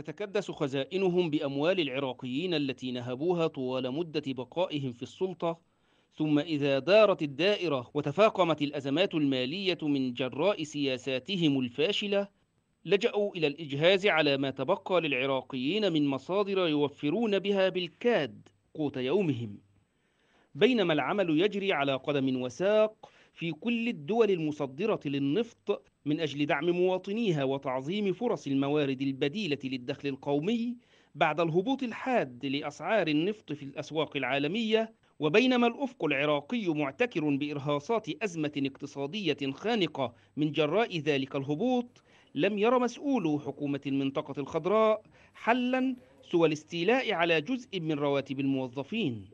تتكدس خزائنهم بأموال العراقيين التي نهبوها طوال مدة بقائهم في السلطة ثم إذا دارت الدائرة وتفاقمت الأزمات المالية من جراء سياساتهم الفاشلة لجأوا إلى الإجهاز على ما تبقى للعراقيين من مصادر يوفرون بها بالكاد قوت يومهم بينما العمل يجري على قدم وساق في كل الدول المصدرة للنفط من أجل دعم مواطنيها وتعظيم فرص الموارد البديلة للدخل القومي بعد الهبوط الحاد لأسعار النفط في الأسواق العالمية وبينما الأفق العراقي معتكر بإرهاصات أزمة اقتصادية خانقة من جراء ذلك الهبوط لم ير مسؤول حكومة المنطقة الخضراء حلا سوى الاستيلاء على جزء من رواتب الموظفين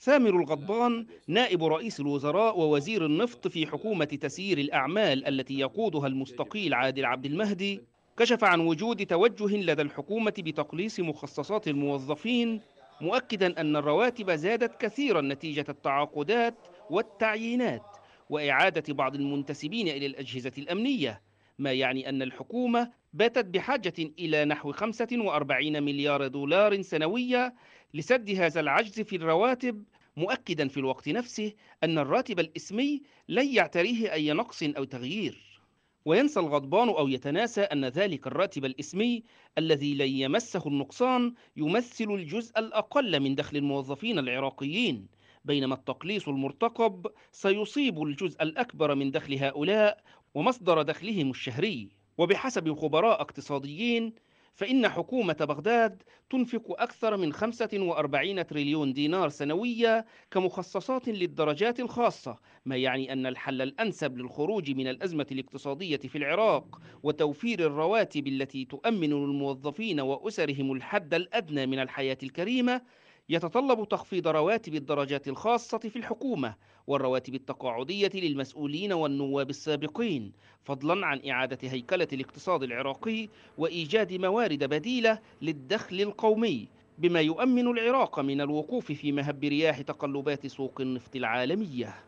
سامر الغضبان نائب رئيس الوزراء ووزير النفط في حكومة تسيير الأعمال التي يقودها المستقيل عادل عبد المهدي كشف عن وجود توجه لدى الحكومة بتقليص مخصصات الموظفين مؤكدا أن الرواتب زادت كثيرا نتيجة التعاقدات والتعيينات وإعادة بعض المنتسبين إلى الأجهزة الأمنية ما يعني أن الحكومة باتت بحاجة إلى نحو 45 مليار دولار سنوية لسد هذا العجز في الرواتب مؤكدا في الوقت نفسه أن الراتب الإسمي لن يعتريه أي نقص أو تغيير وينسى الغضبان أو يتناسى أن ذلك الراتب الإسمي الذي لن يمسه النقصان يمثل الجزء الأقل من دخل الموظفين العراقيين بينما التقليص المرتقب سيصيب الجزء الأكبر من دخل هؤلاء ومصدر دخلهم الشهري وبحسب خبراء اقتصاديين فإن حكومة بغداد تنفق أكثر من 45 تريليون دينار سنوية كمخصصات للدرجات الخاصة ما يعني أن الحل الأنسب للخروج من الأزمة الاقتصادية في العراق وتوفير الرواتب التي تؤمن الموظفين وأسرهم الحد الأدنى من الحياة الكريمة يتطلب تخفيض رواتب الدرجات الخاصة في الحكومة والرواتب التقاعدية للمسؤولين والنواب السابقين فضلا عن إعادة هيكلة الاقتصاد العراقي وإيجاد موارد بديلة للدخل القومي بما يؤمن العراق من الوقوف في مهب رياح تقلبات سوق النفط العالميه